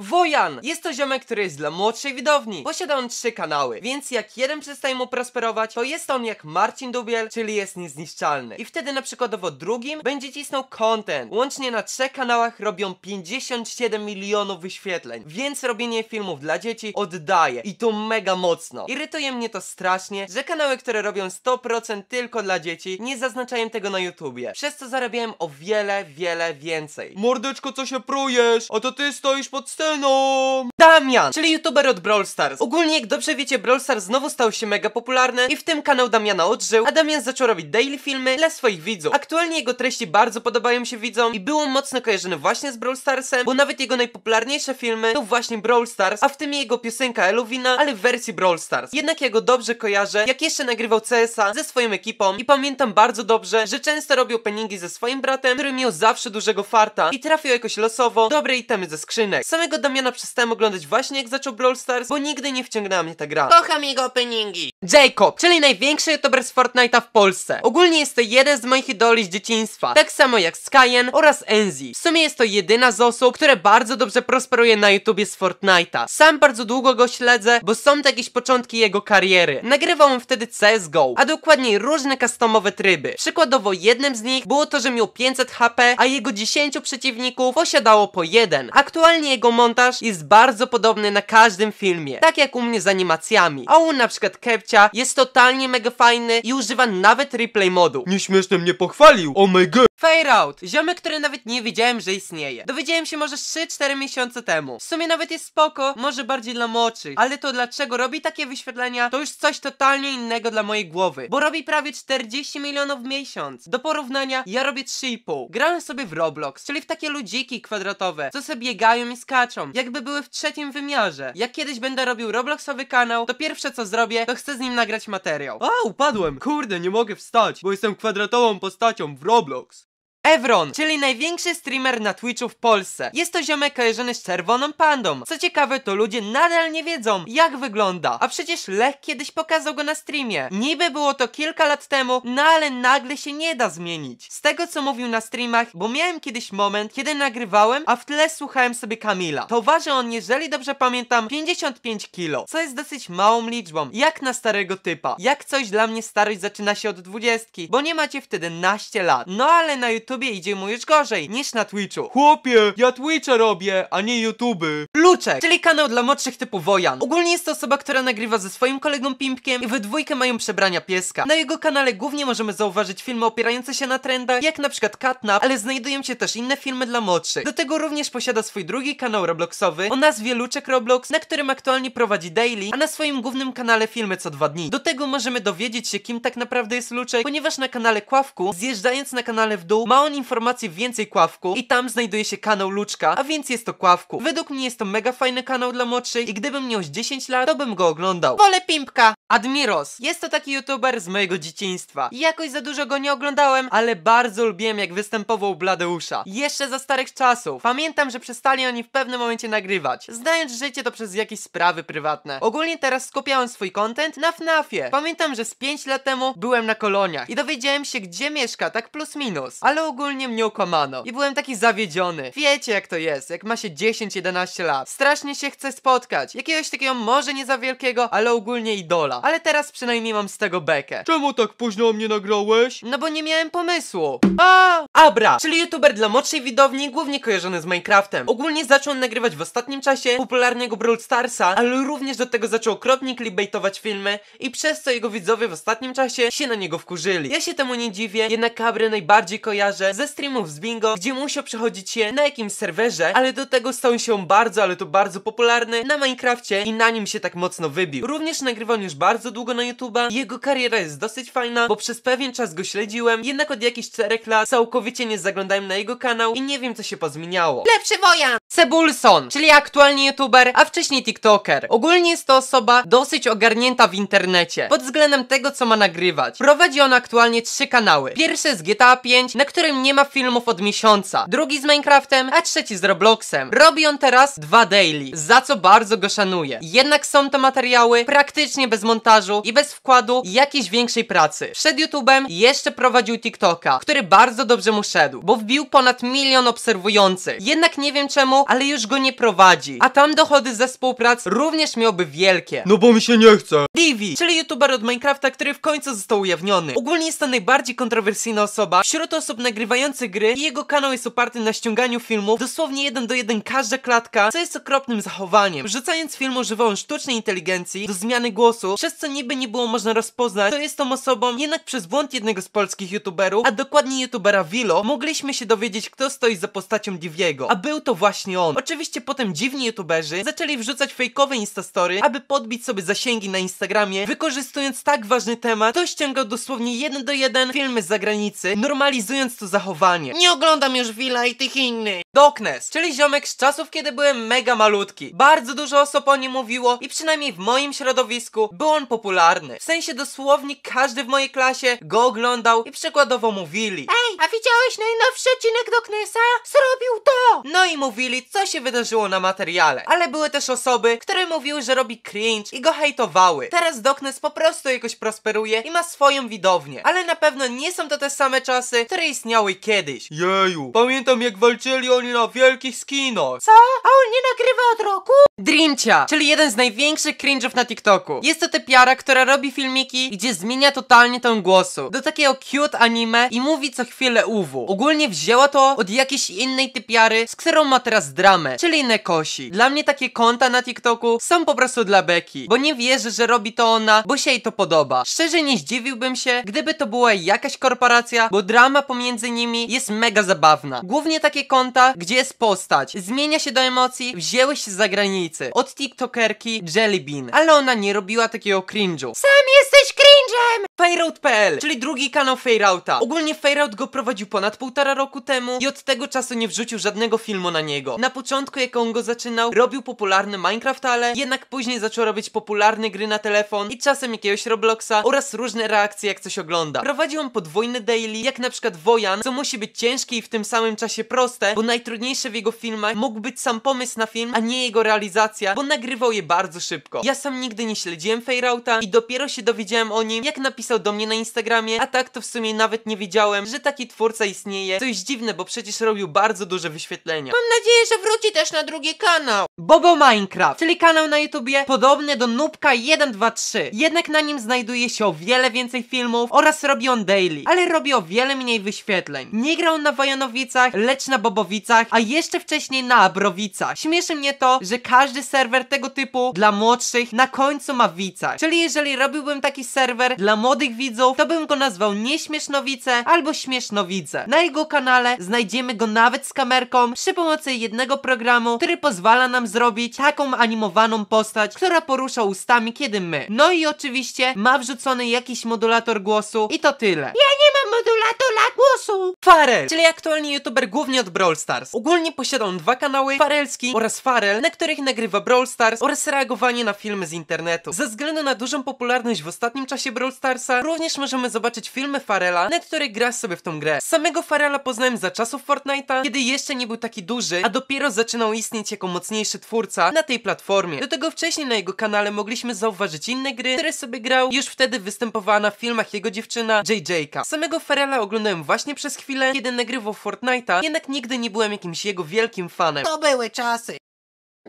Wojan! Jest to ziomek, który jest dla młodszej widowni. Posiada on trzy kanały, więc jak jeden przestaje mu prosperować, to jest on jak Marcin Dubiel, czyli jest niezniszczalny. I wtedy na przykładowo drugim będzie cisnął content. Łącznie na trzech kanałach robią 57 milionów wyświetleń, więc robienie filmów dla dzieci oddaje i to mega mocno. Irytuje mnie to strasznie, że kanały, które robią 100% tylko dla dzieci, nie zaznaczają tego na YouTubie. Przez co zarabiałem o wiele, wiele więcej. Mordeczko, co się prójesz? A to ty stoisz pod sterem! Hello! Damian, czyli youtuber od Brawl Stars. Ogólnie, jak dobrze wiecie, Brawl Stars znowu stał się mega popularny i w tym kanał Damiana odżył, a Damian zaczął robić daily filmy dla swoich widzów. Aktualnie jego treści bardzo podobają się widzom i było mocno kojarzone właśnie z Brawl Starsem, bo nawet jego najpopularniejsze filmy to właśnie Brawl Stars, a w tym jego piosenka Elowina, ale w wersji Brawl Stars. Jednak ja go dobrze kojarzę, jak jeszcze nagrywał CSa ze swoją ekipą i pamiętam bardzo dobrze, że często robił peningi ze swoim bratem, który miał zawsze dużego farta i trafił jakoś losowo dobre itemy ze skrzynek. Samego od Damiana przestałem oglądać właśnie jak zaczął Brawl Stars, bo nigdy nie wciągnęła mnie ta gra. Kocham jego openingi. Jacob, czyli największy youtuber z Fortnite'a w Polsce. Ogólnie jest to jeden z moich idoli z dzieciństwa, tak samo jak Skyen oraz Enzi. W sumie jest to jedyna z osób, które bardzo dobrze prosperuje na YouTubie z Fortnite'a. Sam bardzo długo go śledzę, bo są to jakieś początki jego kariery. Nagrywał on wtedy CSGO, a dokładniej różne customowe tryby. Przykładowo jednym z nich było to, że miał 500 HP, a jego 10 przeciwników posiadało po jeden. Aktualnie jego montaż jest bardzo podobny na każdym filmie, tak jak u mnie z animacjami. A u na przykład Kepcia jest totalnie mega fajny i używa nawet replay modu. Nieśmiesznie mnie pochwalił, oh my god. Fade Out, ziomek, który nawet nie wiedziałem, że istnieje. Dowiedziałem się może 3-4 miesiące temu. W sumie nawet jest spoko, może bardziej dla moczy. ale to dlaczego robi takie wyświetlenia, to już coś totalnie innego dla mojej głowy, bo robi prawie 40 milionów w miesiąc. Do porównania ja robię 3,5. Grałem sobie w Roblox, czyli w takie ludziki kwadratowe, co sobie biegają i skaczą graczom, jakby były w trzecim wymiarze. Jak kiedyś będę robił Robloxowy kanał, to pierwsze co zrobię, to chcę z nim nagrać materiał. A, upadłem! Kurde, nie mogę wstać, bo jestem kwadratową postacią w Roblox. Evron, czyli największy streamer na Twitchu w Polsce. Jest to ziomek kojarzony z czerwoną pandą. Co ciekawe, to ludzie nadal nie wiedzą, jak wygląda. A przecież Lech kiedyś pokazał go na streamie. Niby było to kilka lat temu, no ale nagle się nie da zmienić. Z tego, co mówił na streamach, bo miałem kiedyś moment, kiedy nagrywałem, a w tle słuchałem sobie Kamila. To waży on, jeżeli dobrze pamiętam, 55 kilo, co jest dosyć małą liczbą, jak na starego typa. Jak coś dla mnie starość zaczyna się od dwudziestki, bo nie macie wtedy naście lat. No ale na YouTube tobie idzie mu już gorzej niż na Twitchu. Chłopie, ja Twitcha robię, a nie YouTube. Luczek, czyli kanał dla młodszych typu Wojan. Ogólnie jest to osoba, która nagrywa ze swoim kolegą Pimpkiem i we dwójkę mają przebrania pieska. Na jego kanale głównie możemy zauważyć filmy opierające się na trendach, jak na przykład Catnap, ale znajdują się też inne filmy dla młodszych. Do tego również posiada swój drugi kanał Robloxowy o nazwie Luczek Roblox, na którym aktualnie prowadzi daily, a na swoim głównym kanale filmy co dwa dni. Do tego możemy dowiedzieć się, kim tak naprawdę jest Luczek, ponieważ na kanale Kławku, zjeżdżając na kanale w dół, ma on informacje więcej kławku i tam znajduje się kanał Luczka, a więc jest to kławku. Według mnie jest to mega fajny kanał dla młodszych i gdybym miał 10 lat, to bym go oglądał. Wolę Pimpka! Admiros. Jest to taki youtuber z mojego dzieciństwa. Jakoś za dużo go nie oglądałem, ale bardzo lubiłem jak występował Bladeusza. Jeszcze za starych czasów. Pamiętam, że przestali oni w pewnym momencie nagrywać. Zdając życie to przez jakieś sprawy prywatne. Ogólnie teraz skupiałem swój content na FNAFie. Pamiętam, że z 5 lat temu byłem na koloniach i dowiedziałem się gdzie mieszka, tak plus minus. Ale ogólnie mnie okłamano. I byłem taki zawiedziony. Wiecie jak to jest, jak ma się 10-11 lat. Strasznie się chce spotkać. Jakiegoś takiego może nie za wielkiego, ale ogólnie idola. Ale teraz przynajmniej mam z tego bekę. Czemu tak późno o mnie nagrałeś? No bo nie miałem pomysłu. A! Abra, czyli youtuber dla młodszej widowni, głównie kojarzony z Minecraftem. Ogólnie zaczął on nagrywać w ostatnim czasie popularnego Brawl Starsa, ale również do tego zaczął krotnie clickbaitować filmy i przez co jego widzowie w ostatnim czasie się na niego wkurzyli. Ja się temu nie dziwię, jednak Abrę najbardziej kojarzę ze streamów z Bingo, gdzie musiał przechodzić się na jakimś serwerze, ale do tego stał się bardzo, ale to bardzo popularny na Minecrafcie i na nim się tak mocno wybił. Również nagrywał już bardzo długo na YouTube'a, jego kariera jest dosyć fajna, bo przez pewien czas go śledziłem, jednak od jakichś czterech lat całkowicie całkowicie nie zaglądałem na jego kanał i nie wiem co się pozmieniało. Lepszy wojan! Sebulson, czyli aktualnie youtuber, a wcześniej tiktoker. Ogólnie jest to osoba dosyć ogarnięta w internecie, pod względem tego co ma nagrywać. Prowadzi on aktualnie trzy kanały. Pierwszy z GTA 5, na którym nie ma filmów od miesiąca. Drugi z Minecraftem, a trzeci z Robloxem. Robi on teraz dwa daily, za co bardzo go szanuję. Jednak są to materiały praktycznie bez montażu i bez wkładu jakiejś większej pracy. Przed YouTubem jeszcze prowadził TikToka, który bardzo dobrze mu szedł, bo wbił ponad milion obserwujących. Jednak nie wiem czemu, ale już go nie prowadzi. A tam dochody ze współprac również miałby wielkie. No bo mi się nie chce. Divi, czyli youtuber od Minecrafta, który w końcu został ujawniony. Ogólnie jest to najbardziej kontrowersyjna osoba wśród osób nagrywających gry i jego kanał jest oparty na ściąganiu filmów dosłownie jeden do jeden każda klatka, co jest okropnym zachowaniem. Rzucając film używał sztucznej inteligencji do zmiany głosu, przez co niby nie było można rozpoznać, to jest tą osobą, jednak przez błąd jednego z polskich youtuberów, a dokładnie youtubera Wi mogliśmy się dowiedzieć, kto stoi za postacią Diviego, a był to właśnie on. Oczywiście potem dziwni youtuberzy zaczęli wrzucać fejkowe instastory, aby podbić sobie zasięgi na Instagramie, wykorzystując tak ważny temat, to ściągał dosłownie jeden do jeden filmy z zagranicy, normalizując to zachowanie. Nie oglądam już Willa i tych innych. Doknes, czyli ziomek z czasów, kiedy byłem mega malutki. Bardzo dużo osób o nim mówiło i przynajmniej w moim środowisku był on popularny. W sensie dosłownie każdy w mojej klasie go oglądał i przykładowo mówili. Ej, a widziałeś widziałeś najnowszy odcinek do Knesa? Zrobił to! No i mówili, co się wydarzyło na materiale. Ale były też osoby, które mówiły, że robi cringe i go hejtowały. Teraz Doknes po prostu jakoś prosperuje i ma swoją widownię. Ale na pewno nie są to te same czasy, które istniały kiedyś. Jeju, pamiętam jak walczyli oni na wielkich skinach. Co? A on nie nagrywa od roku? Dreamcia, czyli jeden z największych cringe'ów na TikToku. Jest to typiara, która robi filmiki, gdzie zmienia totalnie ton głosu. Do takiego cute anime i mówi co chwilę u Ogólnie wzięła to od jakiejś innej typiary, z którą ma teraz dramę, czyli Nekosi. Dla mnie takie konta na TikToku są po prostu dla Beki, bo nie wierzę, że robi to ona, bo się jej to podoba. Szczerze nie zdziwiłbym się, gdyby to była jakaś korporacja, bo drama pomiędzy nimi jest mega zabawna. Głównie takie konta, gdzie jest postać, zmienia się do emocji, wzięły się z zagranicy. Od TikTokerki Jellybean, ale ona nie robiła takiego cringe'u. Sam jesteś cringe! challenge'em! Fairout.pl, czyli drugi kanał Fairouta. Ogólnie Fairout go prowadził ponad półtora roku temu i od tego czasu nie wrzucił żadnego filmu na niego. Na początku, jak on go zaczynał, robił popularny Minecraft, ale jednak później zaczął robić popularne gry na telefon i czasem jakiegoś Robloxa oraz różne reakcje, jak coś ogląda. Prowadził on podwójne daily, jak na przykład Wojan, co musi być ciężkie i w tym samym czasie proste, bo najtrudniejsze w jego filmach mógł być sam pomysł na film, a nie jego realizacja, bo nagrywał je bardzo szybko. Ja sam nigdy nie śledziłem Fairouta i dopiero się dowiedziałem o nim jak napisał do mnie na Instagramie, a tak to w sumie nawet nie wiedziałem, że taki twórca istnieje. Coś dziwne, bo przecież robił bardzo duże wyświetlenia. Mam nadzieję, że wróci też na drugi kanał. Bobo Minecraft, czyli kanał na YouTubie podobny do Nubka 123. Jednak na nim znajduje się o wiele więcej filmów oraz robi on daily, ale robi o wiele mniej wyświetleń. Nie grał na Wojanowicach, lecz na Bobowicach, a jeszcze wcześniej na Abrowicach. Śmieszy mnie to, że każdy serwer tego typu dla młodszych na końcu ma wicach. Czyli jeżeli robiłbym taki serwer, dla młodych widzów, to bym go nazwał nieśmiesznowice albo śmiesznowice. Na jego kanale znajdziemy go nawet z kamerką przy pomocy jednego programu, który pozwala nam zrobić taką animowaną postać, która porusza ustami, kiedy my. No i oczywiście ma wrzucony jakiś modulator głosu i to tyle. Ja nie mam modulatora głosu! Farel, czyli aktualnie youtuber głównie od Brawl Stars. Ogólnie posiada on dwa kanały, Farelski oraz Farel, na których nagrywa Brawl Stars oraz reagowanie na filmy z internetu. Ze względu na dużą popularność w ostatnim czasie kontekście Brawl Starsa również możemy zobaczyć filmy Farela, na których gra sobie w tą grę. Samego Farela poznałem za czasów Fortnite'a, kiedy jeszcze nie był taki duży, a dopiero zaczynał istnieć jako mocniejszy twórca na tej platformie. Do tego wcześniej na jego kanale mogliśmy zauważyć inne gry, które sobie grał. Już wtedy występowała na filmach jego dziewczyna JJ'ka. Samego Farela oglądałem właśnie przez chwilę, kiedy nagrywał Fortnite'a, jednak nigdy nie byłem jakimś jego wielkim fanem. To były czasy.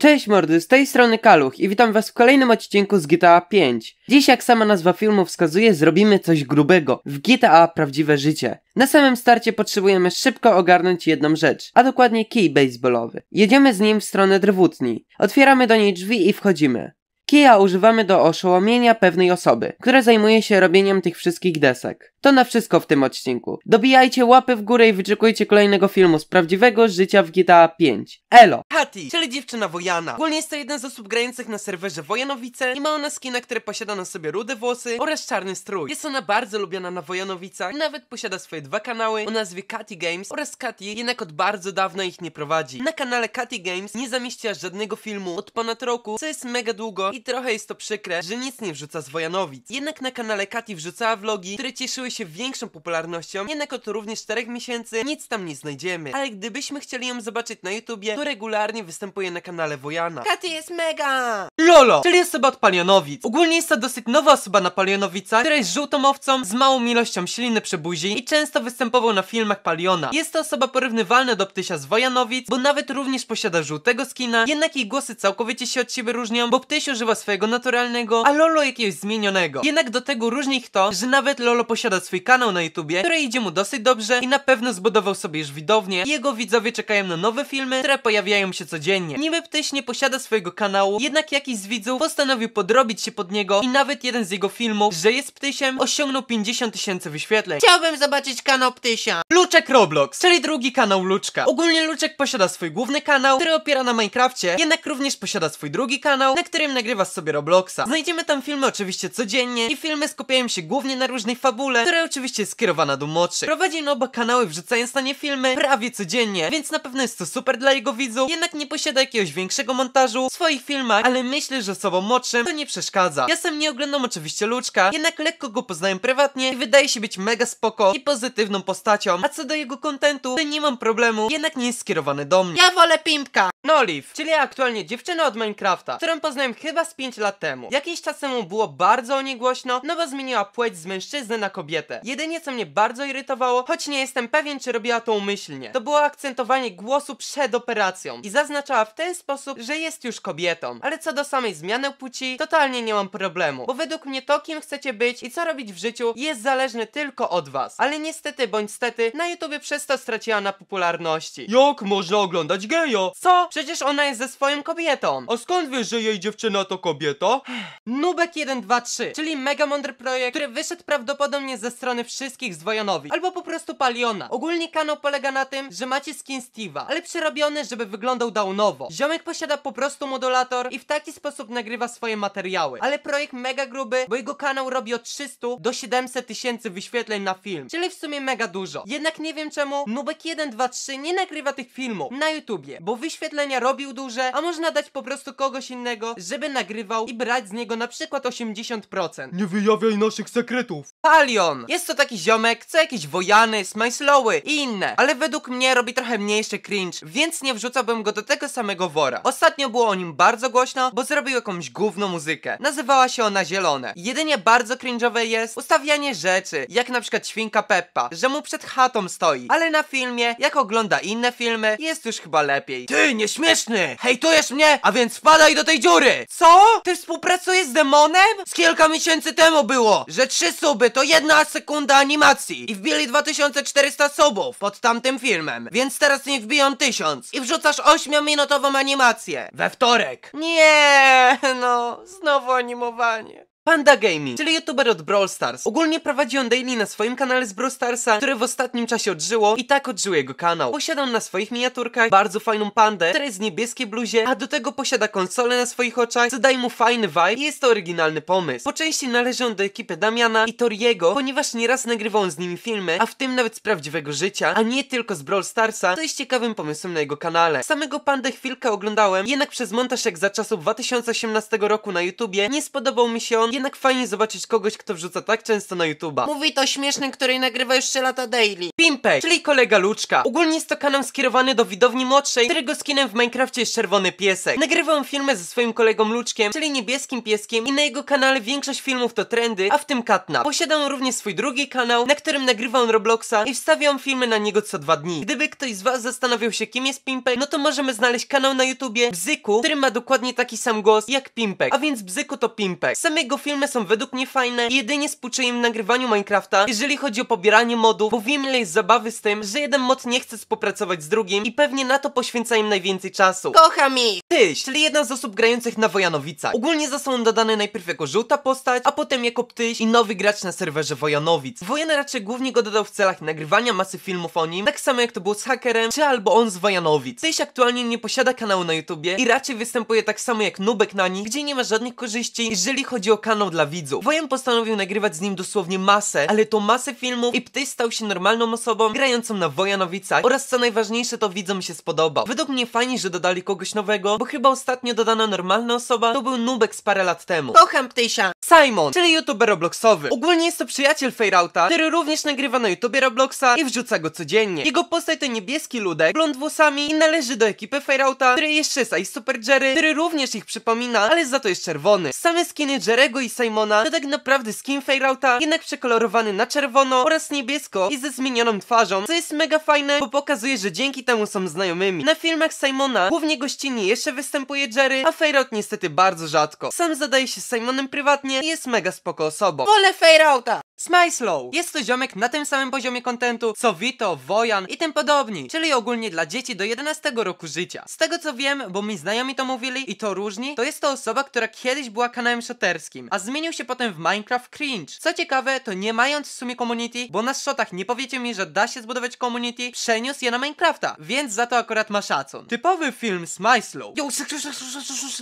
Cześć mordy, z tej strony Kaluch i witam was w kolejnym odcinku z GTA 5. Dziś jak sama nazwa filmu wskazuje zrobimy coś grubego, w GTA prawdziwe życie. Na samym starcie potrzebujemy szybko ogarnąć jedną rzecz, a dokładnie kij baseballowy. Jedziemy z nim w stronę drwutni. Otwieramy do niej drzwi i wchodzimy. Kija używamy do oszołomienia pewnej osoby, która zajmuje się robieniem tych wszystkich desek. To na wszystko w tym odcinku. Dobijajcie łapy w górę i wyczekujcie kolejnego filmu z prawdziwego życia w GTA 5. Elo! Patty, czyli dziewczyna Wojana. Ogólnie jest to jeden z osób grających na serwerze Wojanowice i ma ona skinę, który posiada na sobie rude włosy oraz czarny strój. Jest ona bardzo lubiana na Wojanowicach i nawet posiada swoje dwa kanały o nazwie Katy Games oraz Katy, jednak od bardzo dawna ich nie prowadzi. Na kanale Katy Games nie zamieściła żadnego filmu od ponad roku, co jest mega długo i trochę jest to przykre, że nic nie wrzuca z Wojanowic. Jednak na kanale Katy wrzucała vlogi, które cieszyły się większą popularnością, jednak od również 4 miesięcy nic tam nie znajdziemy. Ale gdybyśmy chcieli ją zobaczyć na YouTubie, to regularnie regularnie występuje na kanale Wojana. Katy jest mega! Lolo, czyli osoba od Palionowic. Ogólnie jest to dosyć nowa osoba na Palionowicach, która jest żółtomowcą z małą ilością śliny przy buzi i często występował na filmach Paliona. Jest to osoba porównywalna do Ptysia z Wojanowic, bo nawet również posiada żółtego skina, jednak jej głosy całkowicie się od siebie różnią, bo Ptyś używa swojego naturalnego, a Lolo jakiegoś zmienionego. Jednak do tego różni ich to, że nawet Lolo posiada swój kanał na YouTubie, który idzie mu dosyć dobrze i na pewno zbudował sobie już widownię. Jego widzowie czekają na nowe filmy, które pojawiają pojawiają się codziennie. Niby Ptyś nie posiada swojego kanału, jednak jakiś z widzów postanowił podrobić się pod niego i nawet jeden z jego filmów, że jest Ptysiem, osiągnął 50 tysięcy wyświetleń. Chciałbym zobaczyć kanał Ptysia. Luczek Roblox, czyli drugi kanał Luczka. Ogólnie Luczek posiada swój główny kanał, który opiera na Minecrafcie, jednak również posiada swój drugi kanał, na którym nagrywa sobie Robloxa. Znajdziemy tam filmy oczywiście codziennie i filmy skupiają się głównie na różnej fabule, która oczywiście jest skierowana do młodszych. Prowadzi on oba kanały wrzucając na nie filmy prawie codziennie, więc na pewno jest to super dla jego widzów, jednak jednak nie posiada jakiegoś większego montażu w swoich filmach, ale myślę, że osobom młodszym to nie przeszkadza. Ja sam nie oglądam oczywiście Luczka, jednak lekko go poznałem prywatnie i wydaje się być mega spoko i pozytywną postacią. A co do jego kontentu, to nie mam problemu, jednak nie jest skierowany do mnie. Ja wolę Pimpka! Noliv, czyli aktualnie dziewczyna od Minecrafta, którą poznałem chyba z 5 lat temu. Jakiś czas temu było bardzo o niej głośno, no bo zmieniła płeć z mężczyzny na kobietę. Jedynie co mnie bardzo irytowało, choć nie jestem pewien czy robiła to umyślnie, to było akcentowanie głosu przed operacją. I zaznaczała w ten sposób, że jest już kobietą. Ale co do samej zmiany płci, totalnie nie mam problemu, bo według mnie to, kim chcecie być i co robić w życiu, jest zależne tylko od was. Ale niestety bądź stety, na YouTubie przez to straciła na popularności. Jak można oglądać gejo? Co? Przecież ona jest ze swoją kobietą. A skąd wiesz, że jej dziewczyna to kobieta? Nubek 123, czyli mega mądry projekt, który wyszedł prawdopodobnie ze strony wszystkich z albo po prostu Paliona. Ogólnie kanał polega na tym, że macie skin Steve'a, ale przerobiony, żeby wyglądał wyglądał downowo. Ziomek posiada po prostu modulator i w taki sposób nagrywa swoje materiały. Ale projekt mega gruby, bo jego kanał robi od 300 do 700 tysięcy wyświetleń na film, czyli w sumie mega dużo. Jednak nie wiem czemu Nubek 123 nie nagrywa tych filmów na YouTubie, bo wyświetlenia robił duże, a można dać po prostu kogoś innego, żeby nagrywał i brać z niego na przykład 80%. Nie wyjawiaj naszych sekretów! Palion! Jest to taki ziomek, co jakieś wojany, smajsloły i inne, ale według mnie robi trochę mniejszy cringe, więc nie wrzucałbym go do tego samego wora. Ostatnio było o nim bardzo głośno, bo zrobił jakąś główną muzykę. Nazywała się ona Zielone. Jedynie bardzo cringe'owe jest ustawianie rzeczy, jak na przykład Świnka Peppa, że mu przed chatą stoi, ale na filmie, jak ogląda inne filmy, jest już chyba lepiej. Ty, nieśmieszny! Hejtujesz mnie, a więc wpadaj do tej dziury! Co? Ty współpracujesz z demonem? Z kilka miesięcy temu było, że trzy suby to jedna sekunda animacji i wbili 2400 subów pod tamtym filmem, więc teraz niech wbiją tysiąc i wrzucasz 8 ośmiominutową animację. We wtorek. Nie, no, znowu animowanie. Panda Gaming, czyli youtuber od Brawl Stars. Ogólnie prowadzi on daily na swoim kanale z Brawl Starsa, które w ostatnim czasie odżyło i tak odżył jego kanał. Posiada on na swoich miniaturkach bardzo fajną pandę, która jest w niebieskiej bluzie, a do tego posiada konsolę na swoich oczach, co daje mu fajny vibe i jest to oryginalny pomysł. Po części należy on do ekipy Damiana i Toriego, ponieważ nieraz nagrywał on z nimi filmy, a w tym nawet z prawdziwego życia, a nie tylko z Brawl Starsa, co jest ciekawym pomysłem na jego kanale. Samego pandę chwilkę oglądałem, jednak przez montaż jak za czasów 2018 roku na YouTubie nie spodobał mi się on, jednak fajnie zobaczyć kogoś, kto wrzuca tak często na YouTube'a. Mówi to śmieszny, który nagrywa już 3 lata daily. Pimpek, czyli kolega Luczka. Ogólnie jest to kanał skierowany do widowni młodszej, którego skinem w Minecrafcie jest czerwony piesek. Nagrywam filmy ze swoim kolegą Luczkiem, czyli niebieskim pieskiem i na jego kanale większość filmów to trendy, a w tym Katna. Posiadam również swój drugi kanał, na którym nagrywałem Robloxa i wstawiam filmy na niego co dwa dni. Gdyby ktoś z was zastanawiał się kim jest Pimpek, no to możemy znaleźć kanał na YouTubie Bzyku, który ma dokładnie taki sam głos jak Pimpek, a więc Bzyku to Pimpek. Samego filmy są według mnie fajne i jedynie współczuję im nagrywaniu Minecrafta, jeżeli chodzi o pobieranie modów, bo wiem ile jest zabawy z tym, że jeden mod nie chce współpracować z drugim i pewnie na to poświęca im najwięcej czasu. Kocham ich! Tyś, czyli jedna z osób grających na Wojanowicach. Ogólnie został on dodany najpierw jako żółta postać, a potem jako ptyś i nowy gracz na serwerze Wojanowic. Wojan raczej głównie go dodał w celach nagrywania masy filmów o nim, tak samo jak to było z Hakerem, czy albo on z Wojanowic. Tyś aktualnie nie posiada kanału na YouTubie i raczej występuje tak samo jak Nubek na nich, gdzie nie ma żadnych korzyści, jeżeli chodzi o kanał kanał dla widzów. Wojan postanowił nagrywać z nim dosłownie masę, ale to masę filmów i Ptyś stał się normalną osobą grającą na Wojanowicach oraz co najważniejsze to widzom się spodobał. Według mnie fajnie, że dodali kogoś nowego, bo chyba ostatnio dodana normalna osoba to był Nubek z parę lat temu. Kocham Ptysia! Simon, czyli youtuber Robloxowy. Ogólnie jest to przyjaciel Fairouta, który również nagrywa na YouTubie Robloxa i wrzuca go codziennie. Jego postać to niebieski ludek, blond włosami i należy do ekipy Fairouta, który jeszcze jest i Super Jerry, który również ich przypomina, ale za to jest czerwony. Same skiny Jerego i Simona, to tak naprawdę skin Feyrouta, jednak przekolorowany na czerwono oraz niebiesko i ze zmienioną twarzą, co jest mega fajne, bo pokazuje, że dzięki temu są znajomymi. Na filmach Simona głównie gościnnie jeszcze występuje Jerry, a Feyrout niestety bardzo rzadko. Sam zadaje się z Simonem prywatnie i jest mega spoko osobą. Wolę Feyrouta! Smyslow! Jest to ziomek na tym samym poziomie kontentu co Vito, Wojan i tym podobni, czyli ogólnie dla dzieci do 11 roku życia. Z tego co wiem, bo mi znajomi to mówili i to różni, to jest to osoba, która kiedyś była kanałem szaterskim, a zmienił się potem w Minecraft Cringe. Co ciekawe, to nie mając w sumie community, bo na shotach nie powiedział mi, że da się zbudować community, przeniósł je na Minecrafta, więc za to akurat ma szacun. Typowy film z Myslow. Yo,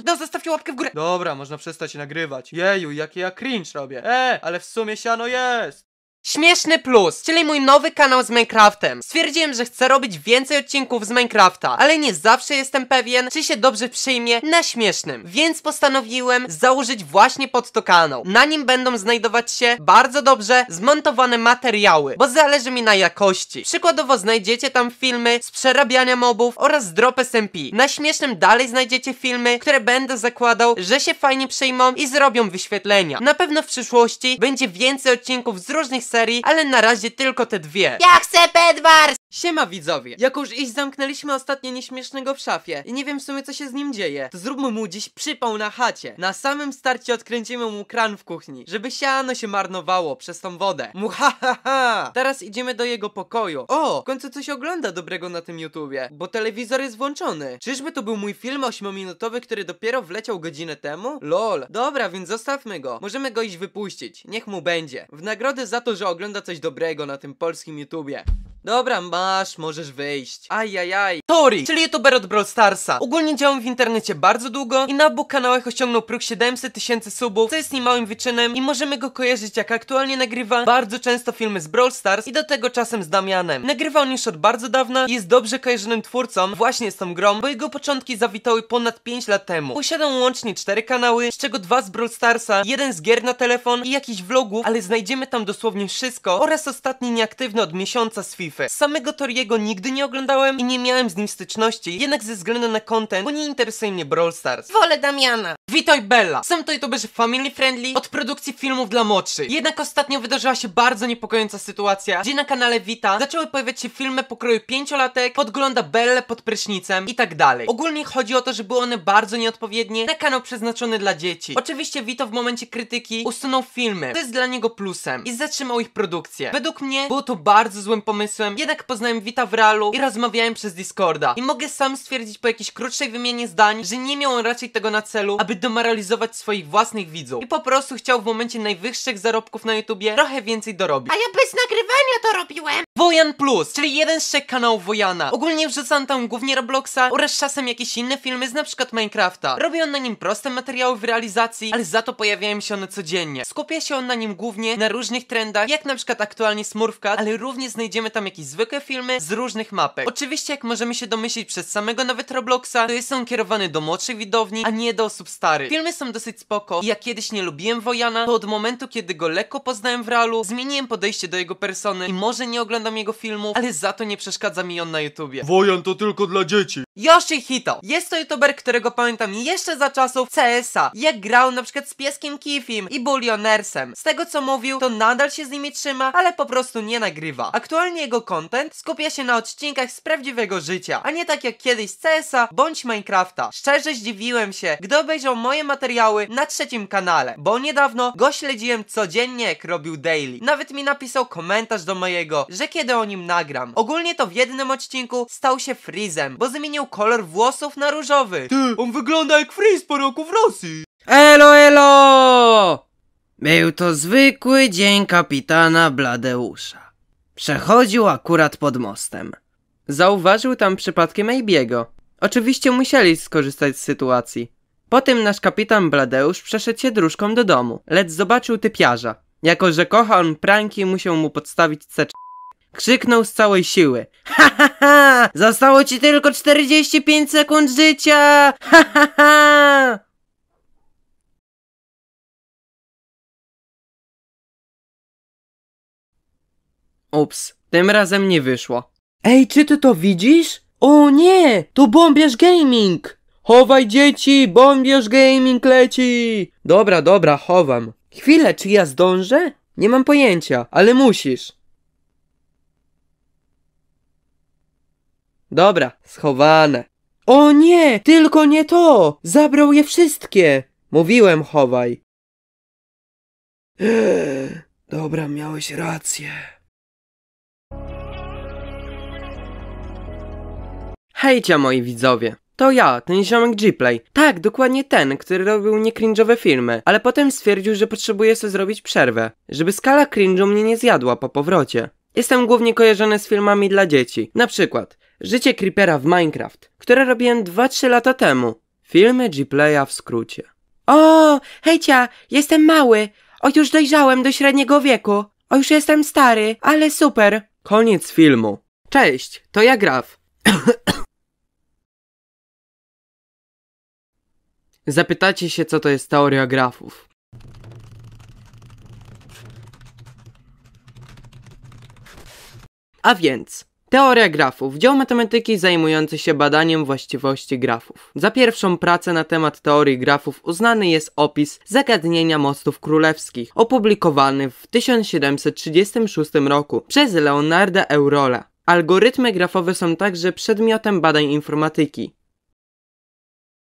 no zostawcie łapkę w górę. Dobra, można przestać nagrywać. Jeju, jakie ja cringe robię. E, ale w sumie siano jest. Śmieszny Plus, czyli mój nowy kanał z Minecraftem. Stwierdziłem, że chcę robić więcej odcinków z Minecrafta, ale nie zawsze jestem pewien, czy się dobrze przyjmie na śmiesznym, więc postanowiłem założyć właśnie pod to kanał. Na nim będą znajdować się bardzo dobrze zmontowane materiały, bo zależy mi na jakości. Przykładowo znajdziecie tam filmy z przerabiania mobów oraz z drop SMP. Na śmiesznym dalej znajdziecie filmy, które będę zakładał, że się fajnie przyjmą i zrobią wyświetlenia. Na pewno w przyszłości będzie więcej odcinków z różnych serii, ale na razie tylko te dwie. Ja chcę Bedwars! Siema widzowie! Jako już iść zamknęliśmy ostatnio nieśmiesznego w szafie i nie wiem w sumie co się z nim dzieje, to zróbmy mu dziś przypał na chacie. Na samym starcie odkręcimy mu kran w kuchni, żeby siano się marnowało przez tą wodę. Muhahaha! Teraz idziemy do jego pokoju. O! W końcu coś ogląda dobrego na tym YouTubie, bo telewizor jest włączony. Czyżby to był mój film 8-minutowy, który dopiero wleciał godzinę temu? Lol. Dobra, więc zostawmy go. Możemy go iść wypuścić. Niech mu będzie. W nagrodę za to, że ogląda coś dobrego na tym polskim YouTubie. Dobra, masz, możesz wyjść. Ajajaj. Tori, czyli youtuber od Brawl Starsa. Ogólnie działam w internecie bardzo długo i na obu kanałach osiągnął próg 700 tysięcy subów, co jest niemałym wyczynem i możemy go kojarzyć jak aktualnie nagrywa bardzo często filmy z Brawl Stars i do tego czasem z Damianem. Nagrywa on już od bardzo dawna i jest dobrze kojarzonym twórcą właśnie z tą grą, bo jego początki zawitały ponad 5 lat temu. Posiadał łącznie 4 kanały, z czego dwa z Brawl Starsa, jeden z gier na telefon i jakiś vlogów, ale znajdziemy tam dosłownie wszystko oraz ostatni nieaktywny od miesiąca z FIFA. Samego Toriego nigdy nie oglądałem i nie miałem z nim styczności, jednak ze względu na content, bo nie interesuje mnie Brawl Stars. Wolę Damiana. Witaj Bella! Sam to youtuberzy family friendly od produkcji filmów dla młodszych. Jednak ostatnio wydarzyła się bardzo niepokojąca sytuacja, gdzie na kanale Vita zaczęły pojawiać się filmy pokroju pięciolatek, podgląda Belle pod prysznicem i tak dalej. Ogólnie chodzi o to, że były one bardzo nieodpowiednie na kanał przeznaczony dla dzieci. Oczywiście Vito w momencie krytyki usunął filmy, to jest dla niego plusem i zatrzymał ich produkcję. Według mnie było to bardzo złym pomysłem jednak poznałem Wita w realu i rozmawiałem przez Discorda. I mogę sam stwierdzić po jakiejś krótszej wymianie zdań, że nie miał on raczej tego na celu, aby demoralizować swoich własnych widzów. I po prostu chciał w momencie najwyższych zarobków na YouTubie trochę więcej dorobić. A ja bez nagrywania to robiłem! Wojan Plus, czyli jeden z trzech kanałów Wojana. Ogólnie wrzucam tam głównie Robloxa oraz czasem jakieś inne filmy z np. Minecrafta. Robi on na nim proste materiały w realizacji, ale za to pojawiają się one codziennie. Skupia się on na nim głównie na różnych trendach, jak np. aktualnie Smurfka, ale również znajdziemy tam i zwykłe filmy z różnych mapek. Oczywiście jak możemy się domyślić przez samego nawet Robloxa, to jest on kierowany do młodszych widowni, a nie do osób starych. Filmy są dosyć spoko i ja kiedyś nie lubiłem Wojana, to od momentu kiedy go lekko poznałem w realu, zmieniłem podejście do jego persony i może nie oglądam jego filmów, ale za to nie przeszkadza mi on na YouTubie. Wojan to tylko dla dzieci. Yoshihito. Jest to youtuber, którego pamiętam jeszcze za czasów CS-a, jak grał na przykład z pieskiem Kifim i Bullionersem. Z tego co mówił, to nadal się z nimi trzyma, ale po prostu nie nagrywa. Aktualnie jego content skupia się na odcinkach z prawdziwego życia, a nie tak jak kiedyś z CS-a bądź Minecrafta. Szczerze zdziwiłem się, gdy obejrzał moje materiały na trzecim kanale, bo niedawno go śledziłem codziennie, jak robił daily. Nawet mi napisał komentarz do mojego, że kiedy o nim nagram. Ogólnie to w jednym odcinku stał się Freezem, bo zmienił kolor włosów na różowy. Ty, on wygląda jak Freeze po roku w Rosji. Elo, elo! Był to zwykły dzień kapitana Bladeusza. Przechodził akurat pod mostem. Zauważył tam przypadkiem Ejbiego. Oczywiście musieli skorzystać z sytuacji. Potem nasz kapitan Bladeusz przeszedł się dróżką do domu, lecz zobaczył typiarza. Jako, że kocha on pranki, musiał mu podstawić ceczkę. Krzyknął z całej siły. Ha ha ha! Zostało ci tylko 45 sekund życia! Ha ha ha! Ups, tym razem nie wyszło. Ej, czy ty to widzisz? O nie, tu bombierz gaming! Chowaj dzieci, bombierz gaming leci! Dobra, dobra, chowam. Chwilę, czy ja zdążę? Nie mam pojęcia, ale musisz. Dobra, schowane. O nie, tylko nie to! Zabrał je wszystkie! Mówiłem, chowaj. dobra, miałeś rację. Hejcia moi widzowie. To ja, ten ziomek Gplay. Tak, dokładnie ten, który robił niekringe'owe filmy, ale potem stwierdził, że potrzebuje sobie zrobić przerwę, żeby skala cringe'u mnie nie zjadła po powrocie. Jestem głównie kojarzony z filmami dla dzieci, na przykład Życie Creepera w Minecraft, które robiłem 2-3 lata temu. Filmy G-Playa w skrócie. O, hejcia, jestem mały. O, już dojrzałem do średniego wieku. O, już jestem stary, ale super. Koniec filmu. Cześć, to ja Graf. Zapytacie się, co to jest teoria grafów. A więc, Teoria grafów. Dział matematyki zajmujący się badaniem właściwości grafów. Za pierwszą pracę na temat teorii grafów uznany jest opis Zagadnienia Mostów Królewskich, opublikowany w 1736 roku przez Leonarda Eurola. Algorytmy grafowe są także przedmiotem badań informatyki.